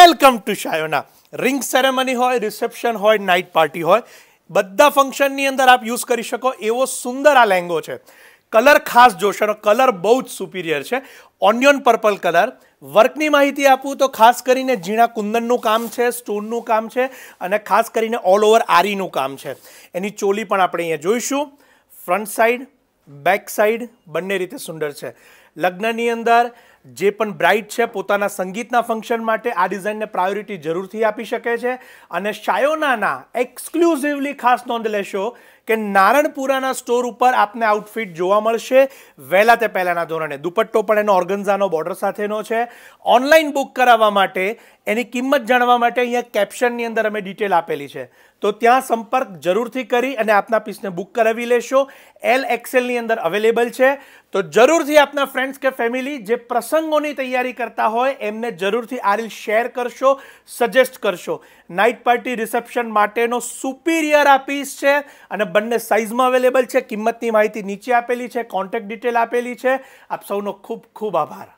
welcome to Shayona ring ceremony હોય reception હોય night party હોય બધા ફંક્શનની અંદર આપ યુઝ કરી શકો એવો સુંદર આ લેંગો છે કલર ખાસ જોશે એનો કલર બહુ જ સુપિરિયર છે ઓનિયન પર્પલ કલર વર્કની માહિતી આપું તો ખાસ કરીને ઝીણા કુંદનનું કામ છે સ્ટોનનું કામ છે અને ખાસ કરીને ઓલ ઓવર આરીનું કામ છે એની ચોલી પણ આપણે અહીંયા જોઈશું ફ્રન્ટ સાઈડ બેક સાઈડ બંને રીતે સુંદર છે લગ્નની અંદર જે પણ બ્રાઇટ છે પોતાના સંગીતના ફંક્શન માટે આ ડિઝાઇનને પ્રાયોરિટી જરૂરથી આપી શકે છે અને શાયોનાના એક્સક્લુઝિવલી ખાસ નોંધ લેશો કે નારણપુરાના સ્ટોર ઉપર આપને આઉટફિટ જોવા મળશે વહેલા તે પહેલાંના ધોરણે દુપટ્ટો પણ એનો ઓર્ગન્ઝાનો બોર્ડર સાથેનો છે ઓનલાઈન બુક કરાવવા માટે એની કિંમત જાણવા માટે અહીંયા કેપ્શનની અંદર અમે ડિટેલ આપેલી છે તો ત્યાં સંપર્ક જરૂરથી કરી અને આપના પીસને બુક કરાવી લેશો એલ એક્સેલની અંદર અવેલેબલ છે તો જરૂરથી આપના ફ્રેન્ડ્સ કે ફેમિલી જે પ્રસંગોની તૈયારી કરતા હોય એમને જરૂરથી આ રીલ શેર કરશો સજેસ્ટ કરશો નાઇટ પાર્ટી રિસેપ્શન માટેનો સુપિરિયર આ પીસ છે અને બંને સાઇઝમાં અવેલેબલ છે કિંમતની માહિતી નીચે આપેલી છે કોન્ટેક્ટ ડિટેલ આપેલી છે આપ સૌનો ખૂબ ખૂબ આભાર